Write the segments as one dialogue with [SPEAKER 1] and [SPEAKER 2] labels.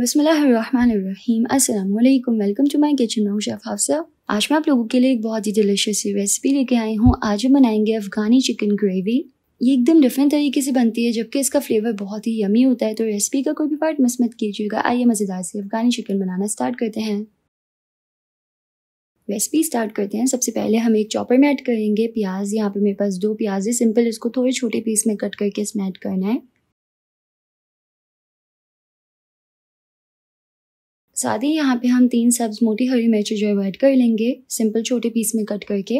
[SPEAKER 1] बसमीम अल्लाम welcome to my kitchen में शेफ हाफसा आज मैं आप लोगों के लिए एक बहुत ही डिलीशियस रेसिपी लेके आई हूँ आज हम बनाएंगे अफ़गानी चिकन ग्रेवी ये एकदम डिफरेंट तरीके से बनती है जबकि इसका फ्लेवर बहुत ही यमी होता है तो रेसिपी का कोई भी पार्ट मिस मत कीजिएगा आइए मज़ेदार से अफ़गानी चिकन बनाना स्टार्ट करते हैं रेसिपी स्टार्ट करते हैं सबसे पहले हम एक चॉपर में ऐड करेंगे प्याज यहाँ पे मेरे पास दो प्याज है सिंपल इसको थोड़े छोटे पीस में कट करके इसमें ऐड करना है साथ ही यहाँ पे हम तीन सब्ज मोटी हरी मिर्च जो है वो ऐड कर लेंगे सिंपल छोटे पीस में कट करके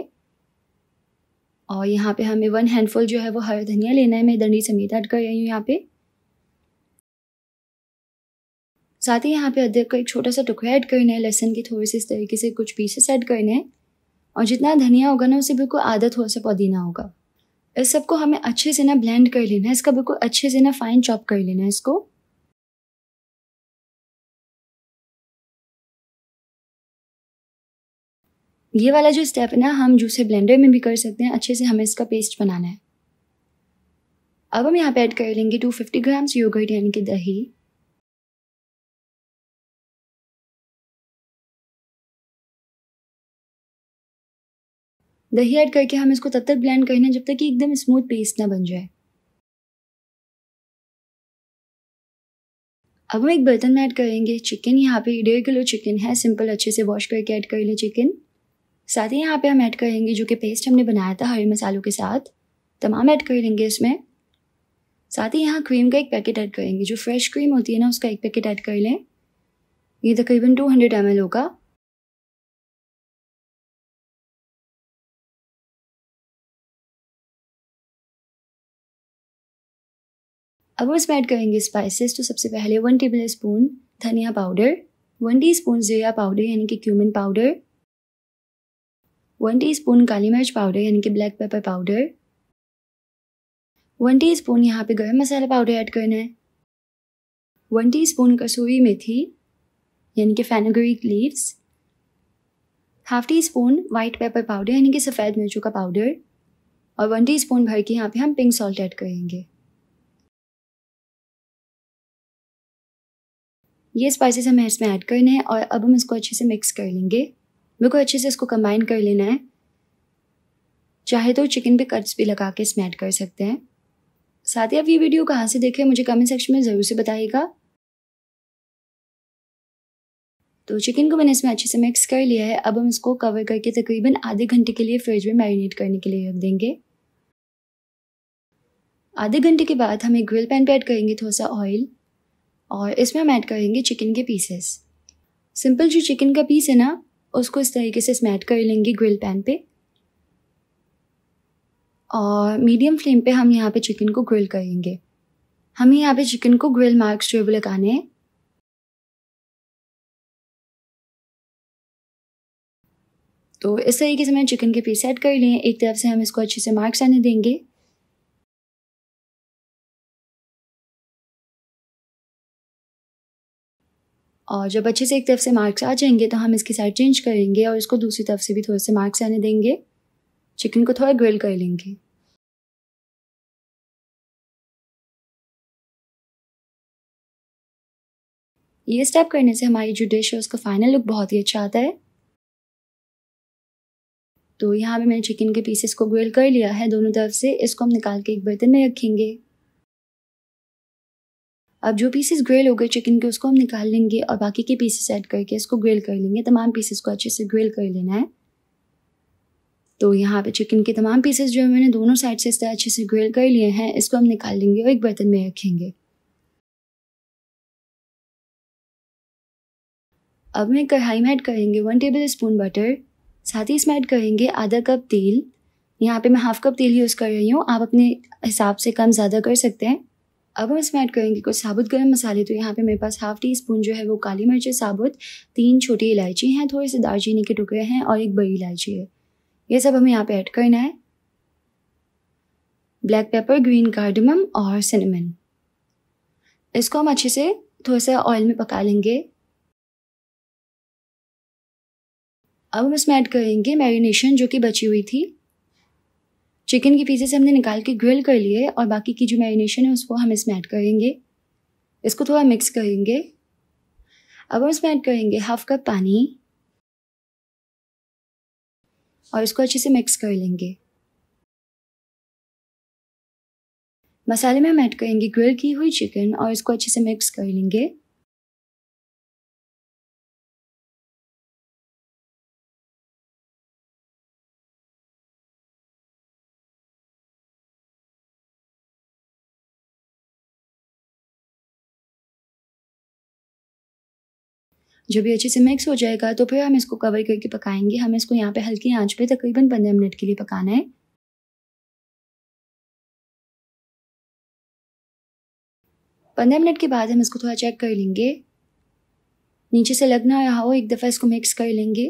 [SPEAKER 1] और यहाँ पे हमें वन हैंडफुल जो है वो हरा धनिया लेना है मैं दंडी समेत ऐड कर रही हूँ यहाँ पे साथ ही यहाँ पे अदरक का एक छोटा सा टुकड़ा ऐड करना है लहसन के थोड़े से इस तरीके से कुछ पीसेस ऐड करने हैं और जितना धनिया होगा ना उसे बिल्कुल आधा थोड़ा सा पुदीना होगा इस सबको हमें अच्छे से ना ब्लेंड कर लेना है इसका बिल्कुल अच्छे से ना फाइन चॉप कर लेना है इसको ये वाला जो स्टेप है ना हम जूसे ब्लेंडर में भी कर सकते हैं अच्छे से हमें इसका पेस्ट बनाना है अब हम यहाँ पे ऐड कर लेंगे 250 फिफ्टी ग्राम्स योगर्ट यानी कि दही
[SPEAKER 2] दही ऐड करके हम इसको तब तक ब्लेंड करें जब तक कि एकदम स्मूथ पेस्ट ना बन जाए अब हम एक बर्तन में ऐड
[SPEAKER 1] करेंगे चिकन यहाँ पे डेढ़ किलो चिकन है सिंपल अच्छे से वॉश करके ऐड कर लें चिकन साथ ही यहाँ पे हम ऐड करेंगे जो कि पेस्ट हमने बनाया था हरे मसालों के साथ तमाम ऐड करेंगे इसमें साथ ही यहाँ क्रीम का एक पैकेट ऐड करेंगे जो फ्रेश क्रीम होती है ना उसका एक पैकेट ऐड कर लें ये तकरीबन टू हंड्रेड एम होगा अब हम इसमें ऐड करेंगे स्पाइसेस तो सबसे पहले वन टेबल स्पून धनिया पाउडर वन टी स्पून जीरा पाउडर यानी कि cumin powder one teaspoon काली मिर्च पाउडर यानी कि black pepper powder one teaspoon यहाँ पे गर्म मसाला पाउडर ऐड करना है वन टी स्पून कसूरी मेथी यानी कि fenugreek leaves half teaspoon white pepper powder यानी कि सफ़ेद मिर्चों का पाउडर और वन टी स्पून भर के यहाँ पे हम पिंक सॉल्ट ऐड करेंगे ये स्पाइसेस हमें इसमें ऐड करने हैं और अब हम इसको अच्छे से मिक्स कर लेंगे मेरे को अच्छे से इसको कंबाइन कर लेना है चाहे तो चिकन पे कट्स भी लगा के इसमें ऐड कर सकते हैं साथ ही आप ये वीडियो कहाँ से देखें मुझे कमेंट सेक्शन में ज़रूर से बताइएगा तो चिकन को मैंने इसमें अच्छे से मिक्स कर लिया है अब हम इसको कवर करके तकरीबन आधे घंटे के लिए फ्रिज में मैरिनेट करने के लिए रख देंगे आधे घंटे के बाद हम एक ग्रिल पैन पर ऐड करेंगे थोड़ा सा ऑयल और इसमें हम ऐड करेंगे चिकन के पीसेस सिंपल जो चिकन का पीस है ना उसको इस तरीके से स्मैट कर लेंगे ग्रिल पैन पे और मीडियम फ्लेम पे हम यहाँ पे चिकन को ग्रिल करेंगे हमें यहाँ पे चिकन को ग्रिल मार्क्स जो भी लगाने हैं
[SPEAKER 2] तो इस तरीके से मैंने चिकन के पीस ऐड कर लिए एक तरफ से हम इसको अच्छे से मार्क्स आने देंगे
[SPEAKER 1] और जब अच्छे से एक तरफ से मार्क्स आ जाएंगे तो हम इसकी साइड चेंज करेंगे और इसको दूसरी तरफ से भी थोड़े से मार्क्स आने देंगे चिकन को थोड़ा ग्रिल कर लेंगे ये स्टेप करने से हमारी जो डिश है उसका फाइनल लुक बहुत ही अच्छा आता है तो यहाँ पे मैंने चिकन के पीसेस को ग्रिल कर लिया है दोनों तरफ से इसको हम निकाल के एक बर्तन में रखेंगे अब जो पीसेस ग्रिल हो गए चिकन के उसको हम निकाल लेंगे और बाकी के पीसेस ऐड करके इसको ग्रिल कर लेंगे तमाम पीसेस को अच्छे से ग्रिल कर लेना है तो यहाँ पे चिकन के तमाम पीसेस जो है मैंने दोनों साइड से इस तरह अच्छे से ग्रिल कर लिए हैं इसको हम निकाल लेंगे और एक बर्तन में रखेंगे अब मैं कढ़ाई में ऐड करेंगे वन टेबल स्पून बटर साथ ही इसमें ऐड करेंगे आधा कप तेल यहाँ पे मैं हाफ कप तेल यूज़ कर रही हूँ आप अपने हिसाब से कम ज़्यादा कर सकते हैं अब हम इसमें ऐड करेंगे कुछ साबुत गर्म मसाले तो यहाँ पे मेरे पास हाफ टी स्पून जो है वो काली मिर्चें साबुत तीन छोटी इलायची हैं थोड़े से दालचीनी के टुकड़े हैं और एक बड़ी इलायची है ये सब हमें यहाँ पे ऐड करना है ब्लैक पेपर ग्रीन कार्डमम और सिनेमन इसको हम अच्छे से थोड़ा सा ऑयल में पका लेंगे अब हम इसमें ऐड करेंगे मैरिनेशन जो कि बची हुई थी चिकन के पीसेस हमने निकाल के ग्रिल कर लिए और बाकी की जो मैरिनेशन है उसको हम इसमें ऐड करेंगे इसको थोड़ा मिक्स करेंगे अब हम इसमें ऐड करेंगे हाफ कप पानी और इसको अच्छे से मिक्स कर लेंगे मसाले में हम ऐड करेंगे ग्रिल की हुई चिकन और इसको अच्छे से मिक्स कर लेंगे जब ये अच्छे से मिक्स हो जाएगा तो फिर हम इसको कवर करके पकाएंगे हमें इसको यहाँ पे हल्की आंच पे तकरीबन पंद्रह मिनट के लिए पकाना है पंद्रह मिनट के बाद हम इसको थोड़ा चेक कर लेंगे नीचे से लगना ना रहा हो एक दफ़ा इसको मिक्स कर लेंगे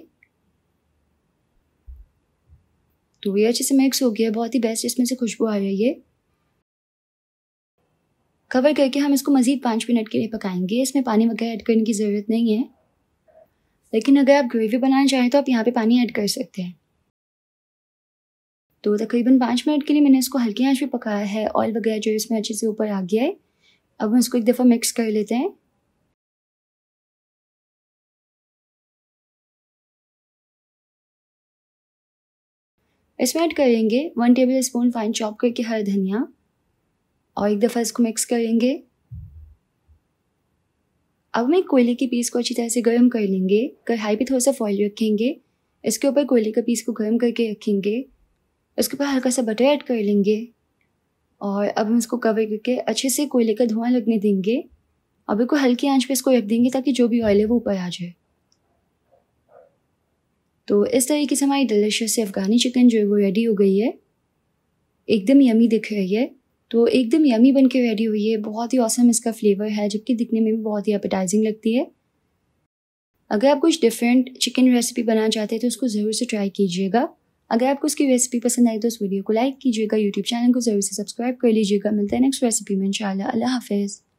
[SPEAKER 1] तो ये अच्छे से मिक्स हो गया बहुत ही बेस्ट इसमें से खुशबू आ रही है कवर करके हम इसको मज़ीद पाँच मिनट के लिए पकाएंगे इसमें पानी वगैरह ऐड करने की ज़रूरत नहीं है लेकिन अगर आप ग्रेवी बनाना चाहें तो आप यहाँ पे पानी ऐड कर सकते हैं तो तकरीबन पाँच मिनट के लिए मैंने इसको हल्की आंच पे पकाया है ऑयल वगैरह जो इसमें अच्छे से ऊपर आ गया है अब हम इसको एक दफ़ा मिक्स कर लेते हैं इसमें ऐड करेंगे one tablespoon fine chop करके हरा धनिया और एक दफ़ा इसको मिक्स करेंगे अब हम एक कोयले के पीस को अच्छी तरह से गर्म कर लेंगे कढ़ाई पे थोड़ा सा फॉइल रखेंगे इसके ऊपर कोयले का पीस को गर्म करके रखेंगे इसके ऊपर हल्का सा बटर ऐड कर लेंगे और अब हम इसको कवर करके अच्छे से कोयले का धुआं लगने देंगे और बिल्कुल हल्की आंच पे इसको रख देंगे ताकि जो भी ऑयल है वो ऊपर आ जाए तो इस तरीके से हमारी डिलिशियस अफ़गानी चिकन जो है वो रेडी हो गई है एकदम यमी दिख रही है तो एकदम यमी बन के रेडी हुई है बहुत ही औसम इसका फ्लेवर है जबकि दिखने में भी बहुत ही अपेटाइजिंग लगती है अगर आप कुछ डिफरेंट चिकन रेसिपी बनाना चाहते हैं तो उसको ज़रूर से ट्राई कीजिएगा अगर आपको उसकी रेसिपी पसंद आई तो उस वीडियो को लाइक कीजिएगा यूट्यूब चैनल को ज़रूर से सब्सक्राइब कर लीजिएगा मिलता है नेक्स्ट रेसिपी में इंशाल्लाह अल्लाह हाफिज़